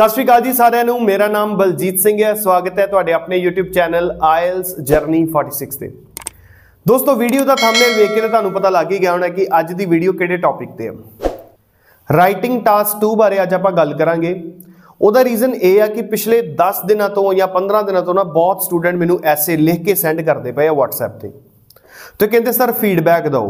ਸਤਿ ਸ਼੍ਰੀ ਅਕਾਲ ਜੀ ਸਾਰਿਆਂ ਨੂੰ ਮੇਰਾ ਨਾਮ ਬਲਜੀਤ ਸਿੰਘ ਹੈ ਸਵਾਗਤ ਹੈ ਤੁਹਾਡੇ ਆਪਣੇ YouTube ਚੈਨਲ IELTS Journey 46 ਤੇ ਦੋਸਤੋ ਵੀਡੀਓ ਦਾ ਥੰਬਨੇਲ ਵੇਖ ਕੇ ਤੁਹਾਨੂੰ ਪਤਾ ਲੱਗ ਹੀ ਗਿਆ ਹੋਣਾ ਕਿ ਅੱਜ ਦੀ ਵੀਡੀਓ ਕਿਹੜੇ ਟੌਪਿਕ ਤੇ ਹੈ ਰਾਈਟਿੰਗ ਟਾਸਕ 2 ਬਾਰੇ ਅੱਜ ਆਪਾਂ ਗੱਲ ਕਰਾਂਗੇ ਉਹਦਾ ਰੀਜ਼ਨ ਇਹ ਆ ਕਿ ਪਿਛਲੇ 10 ਦਿਨਾਂ ਤੋਂ ਜਾਂ 15 ਦਿਨਾਂ ਤੋਂ ਨਾ ਬਹੁਤ ਸਟੂਡੈਂਟ ਮੈਨੂੰ ਐਸੇ ਲਿਖ ਕੇ ਸੈਂਡ ਕਰਦੇ ਪਏ ਆ WhatsApp ਤੇ ਤੇ ਕਹਿੰਦੇ ਸਰ ਫੀਡਬੈਕ ਦਿਓ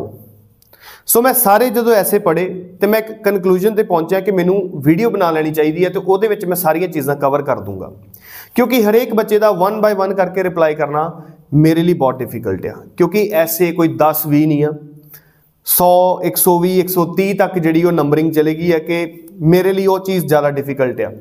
ਸੋ ਮੈਂ ਸਾਰੇ ਜਦੋਂ ਐਸੇ ਪੜੇ ਤੇ ਮੈਂ ਇੱਕ ਕਨਕਲੂਜਨ ਤੇ ਪਹੁੰਚਿਆ ਕਿ ਮੈਨੂੰ ਵੀਡੀਓ ਬਣਾ ਲੈਣੀ ਚਾਹੀਦੀ ਹੈ ਤੇ ਉਹਦੇ ਵਿੱਚ ਮੈਂ ਸਾਰੀਆਂ ਚੀਜ਼ਾਂ ਕਵਰ ਕਰ ਦੂੰਗਾ ਕਿਉਂਕਿ ਹਰੇਕ ਬੱਚੇ ਦਾ 1 ਬਾਈ 1 ਕਰਕੇ ਰਿਪਲਾਈ ਕਰਨਾ ਮੇਰੇ ਲਈ ਬਹੁਤ ਡਿਫਿਕਲਟ ਆ ਕਿਉਂਕਿ ਐਸੇ ਕੋਈ 10 20 ਨਹੀਂ ਆ 100 120 130 ਤੱਕ ਜਿਹੜੀ ਉਹ ਨੰਬਰਿੰਗ ਚਲੇਗੀ ਹੈ ਕਿ ਮੇਰੇ ਲਈ ਉਹ ਚੀਜ਼ ਜ਼ਿਆਦਾ ਡਿਫਿਕਲਟ ਆ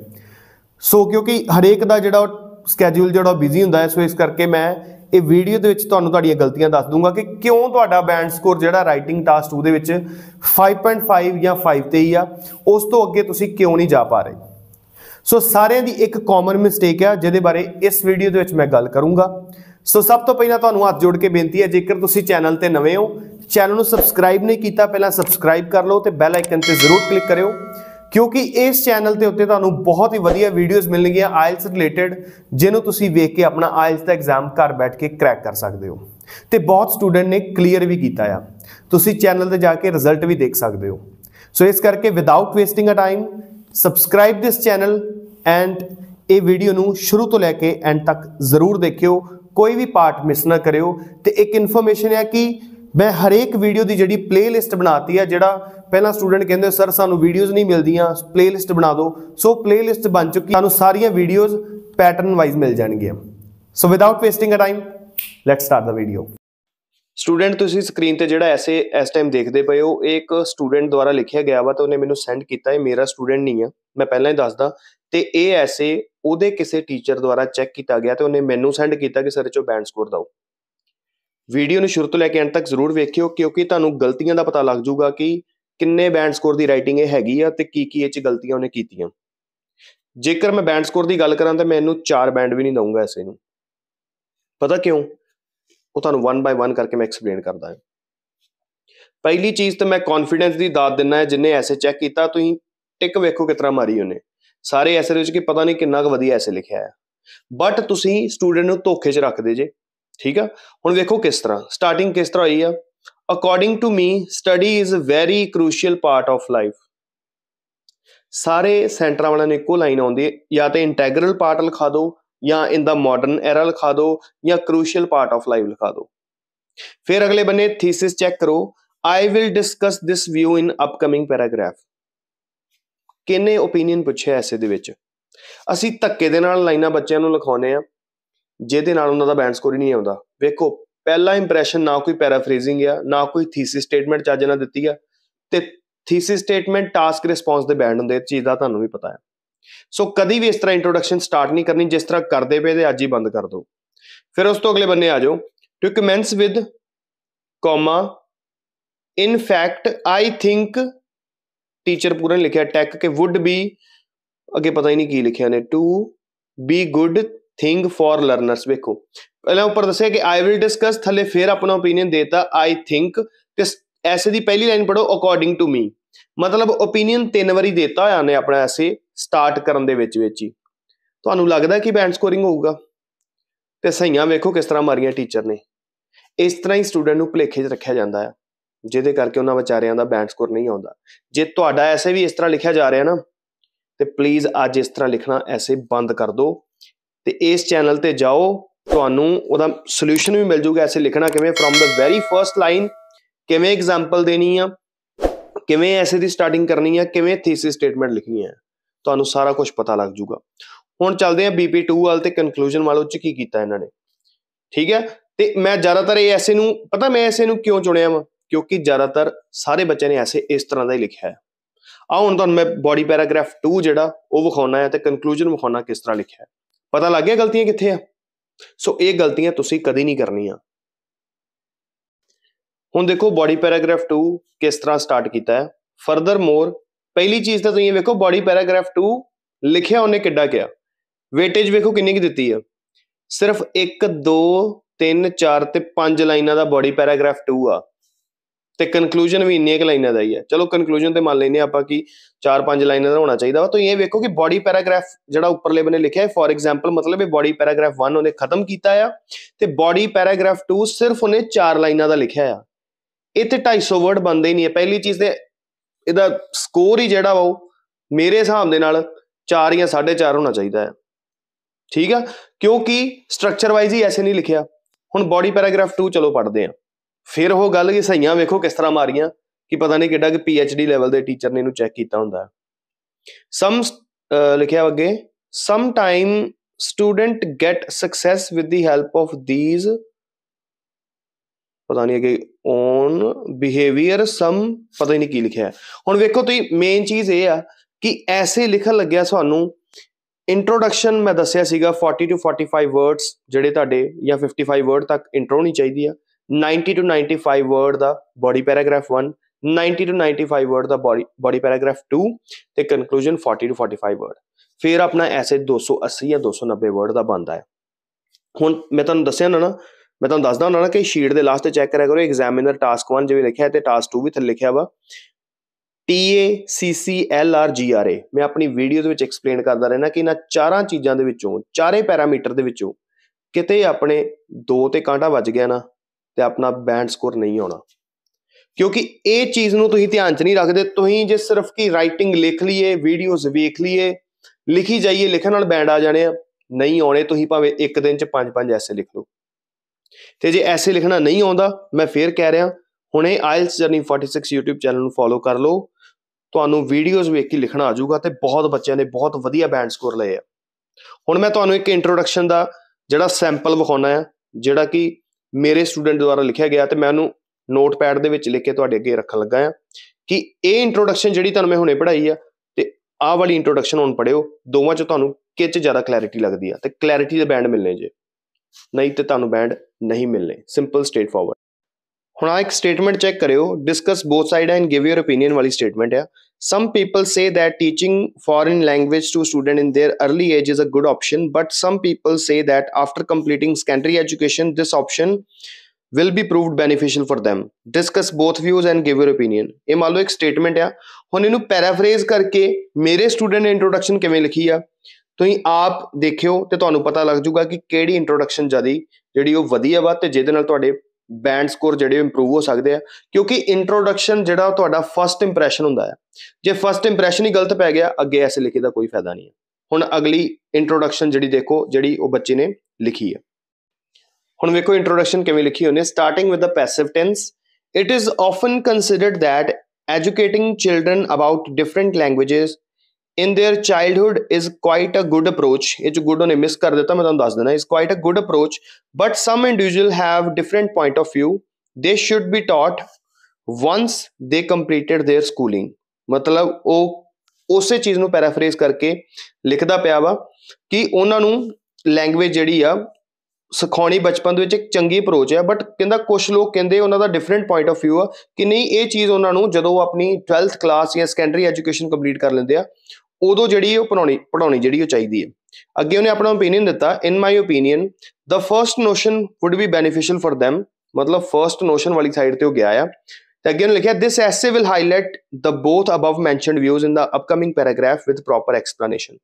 ਸੋ ਕਿਉਂਕਿ ਹਰੇਕ ਦਾ ਜਿਹੜਾ ਸਕੇਡਿਊਲ ਜਿਹੜਾ ਬਿਜ਼ੀ ਹੁੰਦਾ ਹੈ ਸੋ ਇਸ ਕਰਕੇ ਮੈਂ ਇਹ ਵੀਡੀਓ ਦੇ ਵਿੱਚ ਤੁਹਾਨੂੰ ਤੁਹਾਡੀਆਂ ਗਲਤੀਆਂ ਦੱਸ ਦੂੰਗਾ ਕਿ ਕਿਉਂ ਤੁਹਾਡਾ ਬੈਂਡ ਸਕੋਰ ਜਿਹੜਾ ਰਾਈਟਿੰਗ ਟਾਸਕ 2 ਦੇ ਵਿੱਚ 5.5 ਜਾਂ 5 ਤੇ ਹੀ ਆ ਉਸ ਤੋਂ ਅੱਗੇ ਤੁਸੀਂ ਕਿਉਂ ਨਹੀਂ ਜਾ ਪਾ ਰਹੇ ਸੋ ਸਾਰਿਆਂ ਦੀ ਇੱਕ ਕਾਮਨ ਮਿਸਟੇਕ ਆ ਜਿਹਦੇ ਬਾਰੇ ਇਸ ਵੀਡੀਓ ਦੇ ਵਿੱਚ ਮੈਂ ਗੱਲ ਕਰੂੰਗਾ ਸੋ ਸਭ ਤੋਂ ਪਹਿਲਾਂ ਤੁਹਾਨੂੰ ਹੱਥ ਜੋੜ ਕੇ ਬੇਨਤੀ ਹੈ ਜੇਕਰ ਤੁਸੀਂ ਚੈਨਲ ਤੇ ਨਵੇਂ ਹੋ ਚੈਨਲ ਨੂੰ ਸਬਸਕ੍ਰਾਈਬ ਨਹੀਂ ਕੀਤਾ ਪਹਿਲਾਂ ਸਬਸਕ੍ਰਾਈਬ ਕਰ ਲਓ ਤੇ ਬੈਲ ਆਈਕਨ ਤੇ ਜ਼ਰੂਰ ਕਲਿੱਕ ਕਰਿਓ ਕਿਉਂਕਿ ਇਸ ਚੈਨਲ ਤੇ ਉੱਤੇ ਤੁਹਾਨੂੰ ਬਹੁਤ ਹੀ ਵਧੀਆ ਵੀਡੀਓਜ਼ ਮਿਲਣਗੀਆਂ ਆਇਲਸ ਰਿਲੇਟਡ ਜਿਹਨੂੰ ਤੁਸੀਂ ਵੇਖ ਕੇ ਆਪਣਾ ਆਇਲਸ ਦਾ ਐਗਜ਼ਾਮ ਘਰ ਬੈਠ ਕੇ ਕ੍ਰੈਕ ਕਰ ਸਕਦੇ ਹੋ ਤੇ ਬਹੁਤ ਸਟੂਡੈਂਟ ਨੇ ਕਲੀਅਰ ਵੀ ਕੀਤਾ ਆ ਤੁਸੀਂ ਚੈਨਲ ਤੇ ਜਾ ਕੇ ਰਿਜ਼ਲਟ ਵੀ ਦੇਖ ਸਕਦੇ ਹੋ ਸੋ ਇਸ ਕਰਕੇ without wasting a time subscribe this channel and ਇਹ ਵੀਡੀਓ ਨੂੰ ਸ਼ੁਰੂ ਤੋਂ ਲੈ ਕੇ ਐਂਡ ਤੱਕ ਜ਼ਰੂਰ ਦੇਖਿਓ ਕੋਈ ਵੀ ਪਾਰਟ ਮਿਸ ਨਾ ਕਰਿਓ ਤੇ ਇੱਕ ਇਨਫੋਰਮੇਸ਼ਨ ਹੈ ਕਿ ਮੈਂ ਹਰੇਕ ਵੀਡੀਓ ਦੀ ਜਿਹੜੀ ਪਲੇਲਿਸਟ ਬਣਾਤੀ ਆ ਜਿਹੜਾ ਪਹਿਲਾਂ ਸਟੂਡੈਂਟ ਕਹਿੰਦੇ ਸਰ ਸਾਨੂੰ ਵੀਡੀਓਜ਼ ਨਹੀਂ ਮਿਲਦੀਆਂ ਪਲੇਲਿਸਟ ਬਣਾ ਦਿਓ ਸੋ ਪਲੇਲਿਸਟ ਬਣ ਚੁੱਕੀ ਤੁਹਾਨੂੰ ਸਾਰੀਆਂ ਵੀਡੀਓਜ਼ ਪੈਟਰਨ ਵਾਈਜ਼ ਮਿਲ ਜਾਣਗੀਆਂ so without wasting a time let's start ਦਾ ਵੀਡੀਓ ਸਟੂਡੈਂਟ ਤੁਸੀਂ ਸਕਰੀਨ ਤੇ ਜਿਹੜਾ ਐਸੇ ਇਸ ਟਾਈਮ ਦੇਖਦੇ ਪਏ ਹੋ ਇਹ ਇੱਕ ਸਟੂਡੈਂਟ ਦੁਆਰਾ ਲਿਖਿਆ ਗਿਆ ਵਾ ਤਾਂ ਉਹਨੇ ਮੈਨੂੰ ਸੈਂਡ ਕੀਤਾ ਇਹ ਮੇਰਾ ਸਟੂਡੈਂਟ ਨਹੀਂ ਆ ਮੈਂ ਪਹਿਲਾਂ ਹੀ ਦੱਸਦਾ ਤੇ ਇਹ ਐਸੇ ਉਹਦੇ ਕਿਸੇ ਟੀਚਰ ਦੁਆਰਾ ਚੈੱਕ ਕੀਤਾ ਗਿਆ ਤੇ ਉਹਨੇ ਮੈਨੂੰ ਸੈਂਡ ਕੀਤਾ ਕਿ ਸਰ ਚੋ ਬੈਂਡ ਸਕੋਰ ਦਿਓ ਵੀਡੀਓ ਨੂੰ ਸ਼ੁਰੂ ਤੋਂ ਲੈ ਕੇ ਅੰਤ ਤੱਕ ਜ਼ਰੂਰ ਵੇਖਿਓ ਕਿਉਂਕਿ ਤੁਹਾਨੂੰ ਗਲਤੀਆਂ ਦਾ ਪਤਾ ਲੱਗ ਜਾਊਗਾ ਕਿ ਕਿੰਨੇ ਬੈਂਡ ਸਕੋਰ ਦੀ ਰਾਈਟਿੰਗ ਇਹ ਹੈਗੀ ਆ ਤੇ ਕੀ ਕੀ ਇਹ ਚ ਗਲਤੀਆਂ ਉਹਨੇ ਕੀਤੀਆਂ ਜੇਕਰ ਮੈਂ ਬੈਂਡ ਸਕੋਰ ਦੀ ਗੱਲ ਕਰਾਂ ਤਾਂ ਮੈਂ ਇਹਨੂੰ 4 ਬੈਂਡ ਵੀ ਨਹੀਂ ਦਊਂਗਾ ਐਸੇ ਨੂੰ ਪਤਾ ਕਿਉਂ ਉਹ ਤੁਹਾਨੂੰ 1 ਬਾਈ 1 ਕਰਕੇ ਮੈਂ ਐਕਸਪਲੇਨ ਕਰਦਾ ਹਾਂ ਪਹਿਲੀ ਚੀਜ਼ ਤਾਂ ਮੈਂ ਕੌਨਫੀਡੈਂਸ ਦੀ ਦਾਤ ਦਿੰਨਾ ਹੈ ਜਿੰਨੇ ਐਸੇ ਚੈੱਕ ਕੀਤਾ ਤੁਸੀਂ ਟਿਕ ਵੇਖੋ ਕਿਤਨਾ ਮਾਰੀ ਉਹਨੇ ਸਾਰੇ ਐਸੇ ਵਿੱਚ ਕਿ ਪਤਾ ਨਹੀਂ ਕਿੰਨਾ ਕੁ ਵਧੀਆ ਐਸੇ ਲਿਖਿਆ ਹੈ ਬਟ ਤੁਸੀਂ ਸਟੂਡੈਂਟ ਨੂੰ ਧੋਖੇ 'ਚ ਰੱਖਦੇ ਜੇ ਠੀਕ ਆ ਹੁਣ ਵੇਖੋ ਕਿਸ ਤਰ੍ਹਾਂ ਸਟਾਰਟਿੰਗ ਕਿਸ ਤਰ੍ਹਾਂ ਹੋਈ ਆ according to me study is a very crucial part of life ਸਾਰੇ ਸੈਂਟਰਾਂ ਵਾਲਿਆਂ ਨੇ ਇੱਕੋ ਲਾਈਨ ਆਉਂਦੀ ਹੈ ਜਾਂ ਤੇ ਇੰਟੈਗਰਲ ਪਾਰਟ ਲਿਖਾ ਦਿਓ ਜਾਂ ਇਨ ਦਾ ਮਾਡਰਨ ਐਰਾ ਲਿਖਾ ਦਿਓ ਜਾਂ ਕ੍ਰੂਸ਼ੀਅਲ ਪਾਰਟ ਆਫ ਲਾਈਫ ਲਿਖਾ ਦਿਓ ਫਿਰ ਅਗਲੇ ਬੰਨੇ ਥੀਸਿਸ ਚੈੱਕ ਕਰੋ I will discuss this view in upcoming paragraph ਕਿੰਨੇ ਓਪੀਨੀਅਨ ਪੁੱਛਿਆ ਐਸੇ ਦੇ ਵਿੱਚ ਅਸੀਂ ਧੱਕੇ ਦੇ ਨਾਲ ਲਾਈਨਾਂ ਬੱਚਿਆਂ ਨੂੰ ਲਿਖਾਉਨੇ ਆ ਜਿਹਦੇ ਨਾਲ ਉਹਨਾਂ ਦਾ ਬੈਂਡ ਸਕੋਰ ਹੀ ਨਹੀਂ ਆਉਂਦਾ ਵੇਖੋ ਪਹਿਲਾ ਇੰਪ੍ਰੈਸ਼ਨ ਨਾ ਕੋਈ ਪੈਰਾਫਰੇਜ਼ਿੰਗ ਆ ਨਾ ਕੋਈ ਥੀਸਿਸ ਸਟੇਟਮੈਂਟ ਚਾਜ ਨਾ ਦਿੱਤੀ ਆ ਤੇ ਥੀਸਿਸ ਸਟੇਟਮੈਂਟ ਟਾਸਕ ਰਿਸਪੌਂਸ ਦੇ ਬੈਂਡ ਹੁੰਦੇ ਚੀਜ਼ ਦਾ ਤੁਹਾਨੂੰ ਵੀ ਪਤਾ ਹੈ ਸੋ ਕਦੀ ਵੀ ਇਸ ਤਰ੍ਹਾਂ ਇੰਟਰੋਡਕਸ਼ਨ ਸਟਾਰਟ ਨਹੀਂ ਕਰਨੀ ਜਿਸ ਤਰ੍ਹਾਂ ਕਰਦੇ ਪਏ ਤੇ ਅੱਜ ਹੀ ਬੰਦ ਕਰ ਦਿਓ ਫਿਰ ਉਸ ਤੋਂ ਅਗਲੇ ਬੰਨੇ ਆ ਜਾਓ to commence with comma in fact I think teacher ਪੂਰਨ ਲਿਖਿਆ ਟੈਕ ਕੇ ਵੁੱਡ ਬੀ ਅੱਗੇ ਪਤਾ ਹੀ ਨਹੀਂ ਕੀ ਲਿਖਿਆ ਨੇ to be good thing for learners ਵੇਖੋ ਪਹਿਲਾਂ ਉੱਪਰ ਦੱਸਿਆ ਕਿ ਆਈ ਵਿਲ ਡਿਸਕਸ ਥੱਲੇ ਫੇਰ ਆਪਣਾ opinion ਦੇਤਾ ਆਈ ਥਿੰਕ ਤੇ ਐਸੇ ਦੀ ਪਹਿਲੀ ਲਾਈਨ ਪੜੋ ਅਕੋਰਡਿੰਗ ਟੂ ਮੀ ਮਤਲਬ opinion ਤਿੰਨ ਵਾਰੀ ਦੇਤਾ ਹੋਇਆ ਨੇ ਆਪਣਾ ਐਸੇ ਸਟਾਰਟ ਕਰਨ ਦੇ ਵਿੱਚ ਵਿੱਚ ਹੀ ਤੁਹਾਨੂੰ ਲੱਗਦਾ ਕਿ ਬੈਂਡ ਸਕੋਰਿੰਗ ਹੋਊਗਾ ਤੇ ਸਹੀਆਂ ਵੇਖੋ ਕਿਸ ਤਰ੍ਹਾਂ ਮਾਰੀਆਂ ਟੀਚਰ ਨੇ ਇਸ ਤਰ੍ਹਾਂ ਹੀ ਸਟੂਡੈਂਟ ਨੂੰ ਭਲੇਖੇ 'ਚ ਰੱਖਿਆ ਜਾਂਦਾ ਹੈ ਜਿਹਦੇ ਕਰਕੇ ਉਹਨਾਂ ਵਿਚਾਰਿਆਂ ਦਾ ਬੈਂਡ ਸਕੋਰ ਨਹੀਂ ਆਉਂਦਾ ਜੇ ਤੁਹਾਡਾ ਐਸੇ ਵੀ ਇਸ ਤਰ੍ਹਾਂ ਲਿਖਿਆ ਜਾ ਰਿਹਾ ਨਾ ਤੇ ਪਲੀਜ਼ ਅੱਜ ਇਸ ਤਰ੍ਹਾਂ ਲਿਖਣਾ ਐਸੇ ਬੰਦ ਕਰ ਦਿਓ ਤੇ ਇਸ ਚੈਨਲ ਤੇ ਜਾਓ ਤੁਹਾਨੂੰ ਉਹਦਾ ਸੋਲੂਸ਼ਨ ਵੀ ਮਿਲ ਜੂਗਾ ਐਸੇ ਲਿਖਣਾ ਕਿਵੇਂ from the very first line ਕਿਵੇਂ ਐਗਜ਼ਾਮਪਲ ਦੇਣੀ ਆ ਕਿਵੇਂ ਐਸੇ ਦੀ ਸਟਾਰਟਿੰਗ ਕਰਨੀ ਆ ਕਿਵੇਂ ਥੀਸਿਸ ਸਟੇਟਮੈਂਟ ਲਿਖਣੀ ਆ ਤੁਹਾਨੂੰ ਸਾਰਾ ਕੁਝ ਪਤਾ ਲੱਗ ਜੂਗਾ ਹੁਣ ਚੱਲਦੇ ਆ ਬੀਪੀ 2 ਵਾਲ ਤੇ ਕਨਕਲੂਜਨ ਵਾਲ ਉੱਚ ਕੀ ਕੀਤਾ ਇਹਨਾਂ ਨੇ ਠੀਕ ਹੈ ਤੇ ਮੈਂ ਜ਼ਿਆਦਾਤਰ ਇਹ ਐਸੇ ਨੂੰ ਪਤਾ ਮੈਂ ਐਸੇ ਨੂੰ ਕਿਉਂ ਚੁਣਿਆ ਵਾ ਕਿਉਂਕਿ ਜ਼ਿਆਦਾਤਰ ਸਾਰੇ ਬੱਚਿਆਂ ਨੇ ਐਸੇ ਇਸ ਤਰ੍ਹਾਂ ਦਾ ਹੀ ਲਿਖਿਆ ਹੈ ਆ ਹੁਣ ਤੁਹਾਨੂੰ ਮੈਂ ਬੋਡੀ ਪੈਰਾਗ੍ਰਾਫ 2 ਜਿਹੜਾ ਉਹ ਵਿਖਾਉਣਾ ਹੈ ਤੇ ਕਨਕਲੂਜਨ ਵਿਖਾਉਣਾ ਕਿਸ ਤਰ੍ਹਾਂ ਲਿਖਿਆ ਹੈ ਪਤਾ ਲੱਗ ਗਿਆ ਗਲਤੀਆਂ ਕਿੱਥੇ ਆ ਸੋ ਇਹ ਗਲਤੀਆਂ ਤੁਸੀਂ ਕਦੀ ਨਹੀਂ ਕਰਨੀਆਂ ਹੁਣ ਦੇਖੋ ਬਾਡੀ ਪੈਰਾਗ੍ਰਾਫ 2 ਕਿਸ ਤਰ੍ਹਾਂ ਸਟਾਰਟ ਕੀਤਾ ਹੈ ਫਰਦਰ ਮੋਰ ਪਹਿਲੀ ਚੀਜ਼ ਤਾਂ ਤੁਸੀਂ ਇਹ ਵੇਖੋ ਬਾਡੀ ਪੈਰਾਗ੍ਰਾਫ 2 ਲਿਖਿਆ ਉਹਨੇ ਕਿੱਡਾ ਗਿਆ ਵੇਟੇਜ ਵੇਖੋ ਕਿੰਨੀ ਕੀ ਦਿੱਤੀ ਆ ਸਿਰਫ 1 2 3 4 ਤੇ 5 ਲਾਈਨਾਂ ਦਾ ਬਾਡੀ ਪੈਰਾਗ੍ਰਾਫ 2 ਆ ਤੇ ਕਨਕਲੂਜਨ ਵੀ ਇੰਨੀਆਂ ਇੱਕ ਲਾਈਨਾਂ ਦਾ ਹੀ ਹੈ ਚਲੋ ਕਨਕਲੂਜਨ ਤੇ ਮੰਨ ਲੈਨੇ ਆਪਾਂ ਕਿ 4-5 ਲਾਈਨਾਂ ਦਾ ਹੋਣਾ ਚਾਹੀਦਾ ਵਾ ਤਾਂ ਇਹ ਵੇਖੋ ਕਿ ਬਾਡੀ ਪੈਰਾਗ੍ਰਾਫ ਜਿਹੜਾ ਉੱਪਰਲੇ ਬਨੇ ਲਿਖਿਆ ਹੈ ਫੋਰ ਐਗਜ਼ਾਮਪਲ ਮਤਲਬ ਇਹ ਬਾਡੀ ਪੈਰਾਗ੍ਰਾਫ 1 ਉਹਨੇ ਖਤਮ ਕੀਤਾ ਆ ਤੇ ਬਾਡੀ ਪੈਰਾਗ੍ਰਾਫ 2 ਸਿਰਫ ਉਹਨੇ 4 ਲਾਈਨਾਂ ਦਾ ਲਿਖਿਆ ਆ ਇੱਥੇ 250 ਵਰਡ ਬੰਦੇ ਹੀ ਨਹੀਂ ਹੈ ਪਹਿਲੀ ਚੀਜ਼ ਤੇ ਇਹਦਾ ਸਕੋਰ ਹੀ ਜਿਹੜਾ ਵਾ ਉਹ ਮੇਰੇ ਹਿਸਾਬ ਦੇ ਨਾਲ 4 ਜਾਂ 4.5 ਹੋਣਾ ਚਾਹੀਦਾ ਹੈ ਠੀਕ ਆ ਕਿਉਂਕਿ ਸਟਰਕਚਰ ਵਾਈਜ਼ ਹੀ ਐਸੇ ਨਹੀਂ ਲਿਖਿਆ ਹੁਣ ਬਾਡੀ ਪੈਰਾਗ੍ਰਾਫ 2 ਚਲੋ ਪੜ੍ਹਦੇ ਆ ਫਿਰ ਉਹ ਗੱਲ ਕਿ ਸਈਆਂ ਵੇਖੋ ਕਿਸ ਤਰ੍ਹਾਂ ਮਾਰੀਆਂ ਕਿ ਪਤਾ ਨਹੀਂ ਕਿੱਡਾ ਕਿ ਪੀਐਚਡੀ ਲੈਵਲ ਦੇ ਟੀਚਰ ਨੇ ਇਹਨੂੰ ਚੈੱਕ ਕੀਤਾ ਹੁੰਦਾ ਸਮ ਲਿਖਿਆ ਅੱਗੇ some time student get success with the help of this ਪਤਾ ਨਹੀਂ ਕਿ ਓਨ ਬਿਹੇਵੀਅਰ ਸਮ ਪਤਾ ਨਹੀਂ ਕੀ ਲਿਖਿਆ ਹੁਣ ਵੇਖੋ ਤੁਸੀਂ ਮੇਨ ਚੀਜ਼ ਇਹ ਆ ਕਿ ਐਸੇ ਲਿਖਣ ਲੱਗਿਆ ਤੁਹਾਨੂੰ ਇੰਟਰੋਡਕਸ਼ਨ ਮੈਂ ਦੱਸਿਆ ਸੀਗਾ 40 ਟੂ 45 ਵਰਡਸ ਜਿਹੜੇ ਤੁਹਾਡੇ ਜਾਂ 55 ਵਰਡ ਤੱਕ ਇੰਟਰੋ ਨਹੀਂ ਚਾਹੀਦੀ ਆ 90 ਟੂ 95 ਵਰਡ ਦਾ ਬੋਡੀ ਪੈਰਾਗ੍ਰਾਫ 1 90 ਟੂ 95 ਵਰਡ ਦਾ ਬੋਡੀ ਬੋਡੀ ਪੈਰਾਗ੍ਰਾਫ 2 ਤੇ ਕਨਕਲੂਜਨ 40 ਟੂ 45 ਵਰਡ ਫਿਰ ਆਪਣਾ ਐਸੇ 280 ਜਾਂ 290 ਵਰਡ ਦਾ ਬਣਦਾ ਹੈ ਹੁਣ ਮੈਂ ਤੁਹਾਨੂੰ ਦੱਸਿਆ ਨਾ ਨਾ ਮੈਂ ਤੁਹਾਨੂੰ ਦੱਸਦਾ ਹੁੰਦਾ ਨਾ ਕਿ ਸ਼ੀਟ ਦੇ ਲਾਸਟ ਤੇ ਚੈੱਕ ਕਰਿਆ ਕਰੋ ਐਗਜ਼ਾਮੀਨਰ ਟਾਸਕ 1 ਜਿਵੇਂ ਲਿਖਿਆ ਤੇ ਟਾਸਕ 2 ਵੀ ਥੱਲੇ ਲਿਖਿਆ ਵਾ A ਮੈਂ ਆਪਣੀ ਵੀਡੀਓ ਦੇ ਵਿੱਚ ਐਕਸਪਲੇਨ ਕਰਦਾ ਰਹਿਣਾ ਕਿ ਇਹਨਾਂ ਚਾਰਾਂ ਚੀਜ਼ਾਂ ਦੇ ਵਿੱਚੋਂ ਚਾਰੇ ਪੈਰਾਮੀਟਰ ਦੇ ਵਿੱਚੋਂ ਕਿਤੇ ਆਪਣੇ ਦੋ ਤੇ ਕਾਂਟਾ ਵੱਜ ਗਿਆ ਨਾ ਤੇ ਆਪਣਾ ਬੈਂਡ ਸਕੋਰ ਨਹੀਂ ਆਉਣਾ ਕਿਉਂਕਿ ਇਹ ਚੀਜ਼ ਨੂੰ ਤੁਸੀਂ ਧਿਆਨ 'ਚ ਨਹੀਂ ਰੱਖਦੇ ਤੁਸੀਂ ਜੇ ਸਿਰਫ ਕੀ ਰਾਈਟਿੰਗ ਲਿਖ ਲਈਏ ਵੀਡੀਓਜ਼ ਵੇਖ ਲਈਏ ਲਿਖੀ ਜਾਈਏ ਲਿਖਣ ਨਾਲ ਬੈਂਡ ਆ ਜਾਣੇ ਆ ਨਹੀਂ ਆਉਣੇ ਤੁਸੀਂ ਭਾਵੇਂ ਇੱਕ ਦਿਨ 'ਚ 5-5 ਐਸੇ ਲਿਖ ਲਓ ਤੇ ਜੇ ਐਸੇ ਲਿਖਣਾ ਨਹੀਂ ਆਉਂਦਾ ਮੈਂ ਫੇਰ ਕਹਿ ਰਿਹਾ ਹੁਣੇ ਆਇਲਸ ਜਰਨੀ 46 YouTube ਚੈਨਲ ਨੂੰ ਫੋਲੋ ਕਰ ਲਓ ਤੁਹਾਨੂੰ ਵੀਡੀਓਜ਼ ਵੇਖ ਕੇ ਲਿਖਣਾ ਆ ਜਾਊਗਾ ਤੇ ਬਹੁਤ ਬੱਚਿਆਂ ਨੇ ਬਹੁਤ ਵਧੀਆ ਬੈਂਡ ਸਕੋਰ ਲਏ ਆ ਹੁਣ ਮੈਂ ਤੁਹਾਨੂੰ ਇੱਕ ਇੰਟਰੋਡਕਸ਼ਨ ਦਾ ਜਿਹੜਾ ਸੈਂਪਲ ਵਿਖਾਉਣਾ ਆ ਜਿਹੜਾ ਕਿ ਮੇਰੇ ਸਟੂਡੈਂਟ ਦੁਆਰਾ ਲਿਖਿਆ ਗਿਆ ਤੇ ਮੈਂ ਉਹਨੂੰ ਨੋਟਪੈਡ ਦੇ ਵਿੱਚ ਲਿਖ ਕੇ ਤੁਹਾਡੇ ਅੱਗੇ ਰੱਖਣ ਲੱਗਾ ਆ ਕਿ ਇਹ ਇੰਟਰੋਡਕਸ਼ਨ ਜਿਹੜੀ ਤੁਹਾਨੂੰ ਮੈਂ ਹੁਣੇ ਪੜਾਈ ਆ ਤੇ ਆਹ ਵਾਲੀ ਇੰਟਰੋਡਕਸ਼ਨ ਹੁਣ ਪੜਿਓ ਦੋਵਾਂ ਚ ਤੁਹਾਨੂੰ ਕਿੱਚ ਜ਼ਿਆਦਾ ਕਲੈਰਿਟੀ ਲੱਗਦੀ ਆ ਤੇ ਕਲੈਰਿਟੀ ਦੇ ਬੈਂਡ ਮਿਲਨੇ ਜੇ ਨਹੀਂ ਤੇ ਤੁਹਾਨੂੰ ਬੈਂਡ ਨਹੀਂ ਮਿਲਨੇ ਸਿੰਪਲ ਸਟੇਟ ਫਾਰਵਰਡ ਹੁਣ ਆ ਇੱਕ ਸਟੇਟਮੈਂਟ ਚੈੱਕ ਕਰਿਓ discuss both side and give your opinion ਵਾਲੀ ਸਟੇਟਮੈਂਟ ਆ some people say that teaching foreign language to student in their early age is a good option but some people say that after completing secondary education this option will be proved beneficial for them discuss both views and give your opinion ਇਹ ਮੰਨ ਲਓ ਇੱਕ statement ਆ ਹੁਣ ਇਹਨੂੰ ਪੈਰਾਫਰੇਜ਼ ਕਰਕੇ ਮੇਰੇ student ਨੇ ਇੰਟਰੋਡਕਸ਼ਨ ਕਿਵੇਂ ਲਿਖੀ ਆ ਤੁਸੀਂ ਆਪ ਦੇਖਿਓ ਤੇ ਤੁਹਾਨੂੰ ਪਤਾ ਲੱਗ ਜਾਊਗਾ ਕਿ ਕਿਹੜੀ ਇੰਟਰੋਡਕਸ਼ਨ ਜਿਆਦਾ ਜਿਹੜੀ ਉਹ ਵਧੀਆ ਵਾ ਤੇ ਜਿਹਦੇ ਨਾਲ ਤੁਹਾਡੇ ਬੈਂਡ ਸਕੋਰ ਜਿਹੜੇ ਇੰਪਰੂਵ ਹੋ ਸਕਦੇ ਆ ਕਿਉਂਕਿ ਇੰਟਰੋਡਕਸ਼ਨ ਜਿਹੜਾ ਤੁਹਾਡਾ ਫਰਸਟ ਇੰਪ੍ਰੈਸ਼ਨ ਹੁੰਦਾ ਹੈ ਜੇ ਫਰਸਟ ਇੰਪ੍ਰੈਸ਼ਨ ਹੀ ਗਲਤ ਪੈ ਗਿਆ ਅੱਗੇ ਐਸੇ ਲਿਖੇ ਦਾ ਕੋਈ ਫਾਇਦਾ ਨਹੀਂ ਹੈ ਹੁਣ ਅਗਲੀ ਇੰਟਰੋਡਕਸ਼ਨ ਜਿਹੜੀ ਦੇਖੋ ਜਿਹੜੀ ਉਹ ਬੱਚੇ ਨੇ ਲਿਖੀ ਹੈ ਹੁਣ ਵੇਖੋ ਇੰਟਰੋਡਕਸ਼ਨ ਕਿਵੇਂ ਲਿਖੀ ਹੋਣੀ starting with a passive tense it is often considered that educating children about different languages in their childhood is quite a good approach ਇਹ ਚ good ਉਹਨੇ ਮਿਸ ਕਰ ਦਿੱਤਾ ਮੈਂ ਤੁਹਾਨੂੰ ਦੱਸ ਦੇਣਾ is quite a good approach but some individual have different point of view they should be taught once they completed their schooling ਮਤਲਬ ਉਹ ਉਸੇ ਚੀਜ਼ ਨੂੰ ਪੈਰਾਫਰੇਜ਼ ਕਰਕੇ ਲਿਖਦਾ ਪਿਆ ਵਾ ਕਿ ਉਹਨਾਂ ਨੂੰ ਲੈਂਗੁਏਜ ਜਿਹੜੀ ਆ ਸਿਖਾਉਣੀ ਬਚਪਨ ਦੇ ਵਿੱਚ ਇੱਕ ਚੰਗੀ ਅਪਰੋਚ ਹੈ ਬਟ ਕਹਿੰਦਾ ਕੁਝ ਲੋਕ ਕਹਿੰਦੇ ਉਹਨਾਂ ਦਾ ਡਿਫਰੈਂਟ ਪੁਆਇੰਟ ਆਫ View ਆ ਕਿ ਨਹੀਂ ਇਹ ਚੀਜ਼ ਉਹਨਾਂ ਨੂੰ ਜਦੋਂ ਆਪਣੀ 12th ਕਲਾਸ ਜਾਂ ਸੈਕੰਡਰੀ ਐਜੂਕੇਸ਼ਨ ਕੰਪਲੀਟ ਕਰ ਲੈਂਦੇ ਆ ਉਦੋਂ ਜਿਹੜੀ ਉਹ ਪੜਾਉਣੀ ਪੜਾਉਣੀ ਜਿਹੜੀ ਉਹ ਚਾਹੀਦੀ ਹੈ ਅੱਗੇ ਉਹਨੇ ਆਪਣਾ opinion ਦਿੱਤਾ in my opinion the first notion would be beneficial for them ਮਤਲਬ first notion ਵਾਲੀ ਸਾਈਡ ਤੇ ਉਹ ਗਿਆ ਆ ਤੇ ਅੱਗੇ ਉਹਨੇ ਲਿਖਿਆ this essay will highlight the both above mentioned views in the upcoming paragraph with proper explanation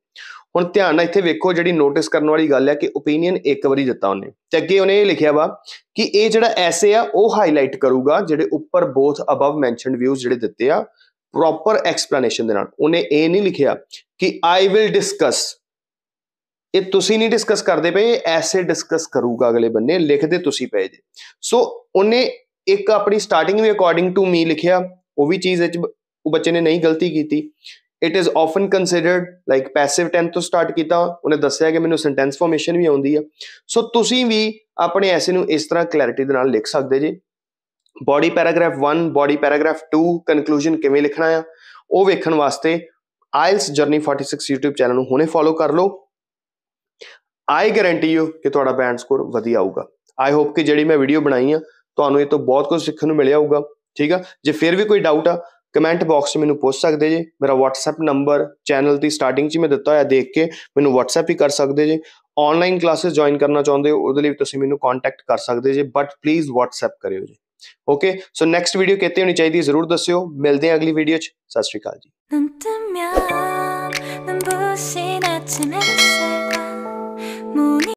ਹੁਣ ਧਿਆਨ ਨਾਲ ਇੱਥੇ ਵੇਖੋ ਜਿਹੜੀ ਨੋਟਿਸ ਕਰਨ ਵਾਲੀ ਗੱਲ ਹੈ ਕਿ opinion ਇੱਕ ਵਾਰੀ ਦਿੱਤਾ ਉਹਨੇ ਤੇ ਅੱਗੇ ਉਹਨੇ ਇਹ ਲਿਖਿਆ ਵਾ ਕਿ ਇਹ ਜਿਹੜਾ ਐਸੇ ਆ ਉਹ ਹਾਈਲਾਈਟ ਕਰੂਗਾ ਜਿਹੜੇ ਉੱਪਰ both above mentioned views ਜਿਹੜੇ ਦਿੱਤੇ ਆ ਪ੍ਰੋਪਰ ਐਕਸਪਲੇਨੇਸ਼ਨ ਦੇ ਨਾਲ ਉਹਨੇ ਇਹ ਨਹੀਂ ਲਿਖਿਆ ਕਿ ਆਈ ਵਿਲ ਡਿਸਕਸ ਇਹ ਤੁਸੀਂ ਨਹੀਂ ਡਿਸਕਸ ਕਰਦੇ ਪਏ ਐਸੇ ਡਿਸਕਸ ਕਰੂਗਾ ਅਗਲੇ ਬੰਨੇ ਲਿਖਦੇ ਤੁਸੀਂ ਪਏ ਜੇ ਸੋ ਉਹਨੇ ਇੱਕ ਆਪਣੀ ਸਟਾਰਟਿੰਗ ਵੀ ਅਕੋਰਡਿੰਗ ਟੂ ਮੀ ਲਿਖਿਆ ਉਹ ਵੀ ਚੀਜ਼ ਵਿੱਚ ਉਹ ਬੱਚੇ ਨੇ ਨਹੀਂ ਗਲਤੀ ਕੀਤੀ it is often considered like passive tense ਤੋਂ ਸਟਾਰਟ ਕੀਤਾ ਉਹਨੇ ਦੱਸਿਆ ਕਿ ਮੈਨੂੰ ਸੈਂਟੈਂਸ ਫਾਰਮੇਸ਼ਨ ਵੀ ਆਉਂਦੀ ਆ ਸੋ ਤੁਸੀਂ ਵੀ ਆਪਣੇ ਐਸੇ ਨੂੰ ਇਸ ਤਰ੍ਹਾਂ ਕਲੈਰਿਟੀ ਦੇ ਨਾਲ ਲਿਖ ਸਕਦੇ ਜੇ body paragraph 1 body paragraph 2 conclusion ਕਿਵੇਂ ਲਿਖਣਾ ਆ ਉਹ ਵੇਖਣ ਵਾਸਤੇ ਆਇਲਸ ਜਰਨੀ 46 YouTube ਚੈਨਲ ਨੂੰ ਹੁਣੇ ਫੋਲੋ ਕਰ ਲਓ ਆਈ ਗਾਰੰਟੀ ਯੂ ਕਿ ਤੁਹਾਡਾ ਬੈਂਡ ਸਕੋਰ ਵਧੀਆ ਆਊਗਾ ਆਈ ਹੋਪ ਕਿ ਜਿਹੜੀ ਮੈਂ ਵੀਡੀਓ ਬਣਾਈ ਆ ਤੁਹਾਨੂੰ ਇਹ ਤੋਂ ਬਹੁਤ ਕੁਝ ਸਿੱਖਣ ਨੂੰ ਮਿਲਿਆ ਹੋਊਗਾ ਠੀਕ ਆ ਜੇ ਫਿਰ ਵੀ ਕੋਈ ਡਾਊਟ ਆ ਕਮੈਂਟ ਬਾਕਸ 'ਚ ਮੈਨੂੰ ਪੁੱਛ ਸਕਦੇ ਜੇ ਮੇਰਾ WhatsApp ਨੰਬਰ ਚੈਨਲ ਦੀ ਸਟਾਰਟਿੰਗ 'ਚ ਮੈਂ ਦਿੱਤਾ ਹੋਇਆ ਦੇਖ ਕੇ ਮੈਨੂੰ WhatsApp ਹੀ ਕਰ ਸਕਦੇ ਜੇ ਆਨਲਾਈਨ ਕਲਾਸਿਸ ਜੁਆਇਨ ਕਰਨਾ ਚਾਹੁੰਦੇ ਹੋ ਉਹਦੇ ਲਈ ਤੁਸੀਂ ਮੈਨੂੰ ਕੰਟੈਕਟ ਕਰ ਸਕਦੇ ਜੇ ਬਟ ਪਲੀਜ਼ WhatsApp ਕਰਿਓ ਜੀ ਓਕੇ ਸੋ ਨੈਕਸਟ ਵੀਡੀਓ ਕਿਤੇ ਹੋਣੀ ਚਾਹੀਦੀ ਜ਼ਰੂਰ ਦੱਸਿਓ ਮਿਲਦੇ ਆਂ ਅਗਲੀ ਵੀਡੀਓ 'ਚ ਸਤਿ ਸ਼੍ਰੀ ਅਕਾਲ ਜੀ